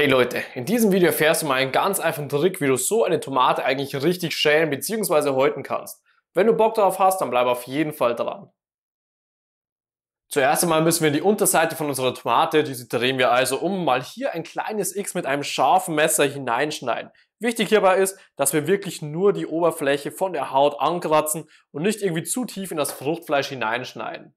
Hey Leute, in diesem Video erfährst du mal einen ganz einfachen Trick, wie du so eine Tomate eigentlich richtig schälen bzw. häuten kannst. Wenn du Bock darauf hast, dann bleib auf jeden Fall dran. Zuerst einmal müssen wir die Unterseite von unserer Tomate, diese drehen wir also um, mal hier ein kleines X mit einem scharfen Messer hineinschneiden. Wichtig hierbei ist, dass wir wirklich nur die Oberfläche von der Haut ankratzen und nicht irgendwie zu tief in das Fruchtfleisch hineinschneiden.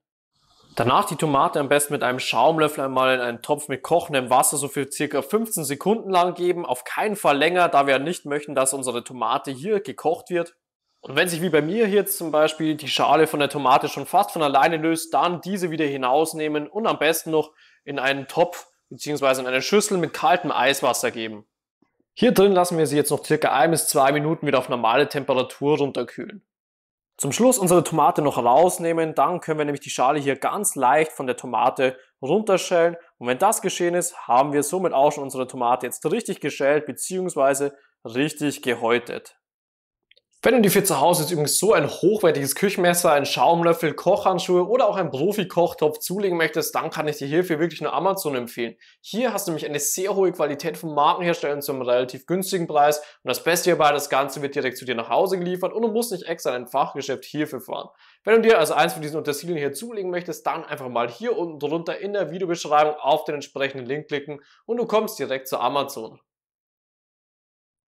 Danach die Tomate am besten mit einem Schaumlöffel einmal in einen Topf mit kochendem Wasser so für circa 15 Sekunden lang geben. Auf keinen Fall länger, da wir nicht möchten, dass unsere Tomate hier gekocht wird. Und wenn sich wie bei mir hier zum Beispiel die Schale von der Tomate schon fast von alleine löst, dann diese wieder hinausnehmen und am besten noch in einen Topf bzw. in eine Schüssel mit kaltem Eiswasser geben. Hier drin lassen wir sie jetzt noch circa ein bis zwei Minuten wieder auf normale Temperatur runterkühlen. Zum Schluss unsere Tomate noch rausnehmen, dann können wir nämlich die Schale hier ganz leicht von der Tomate runterschälen. Und wenn das geschehen ist, haben wir somit auch schon unsere Tomate jetzt richtig geschält bzw. richtig gehäutet. Wenn du dir für zu Hause jetzt übrigens so ein hochwertiges Küchenmesser, einen Schaumlöffel, Kochhandschuhe oder auch einen Profi-Kochtopf zulegen möchtest, dann kann ich dir hierfür wirklich nur Amazon empfehlen. Hier hast du nämlich eine sehr hohe Qualität von Markenherstellern zu einem relativ günstigen Preis und das Beste hierbei, das Ganze wird direkt zu dir nach Hause geliefert und du musst nicht extra in ein Fachgeschäft hierfür fahren. Wenn du dir also eins von diesen Untersilien hier zulegen möchtest, dann einfach mal hier unten drunter in der Videobeschreibung auf den entsprechenden Link klicken und du kommst direkt zu Amazon.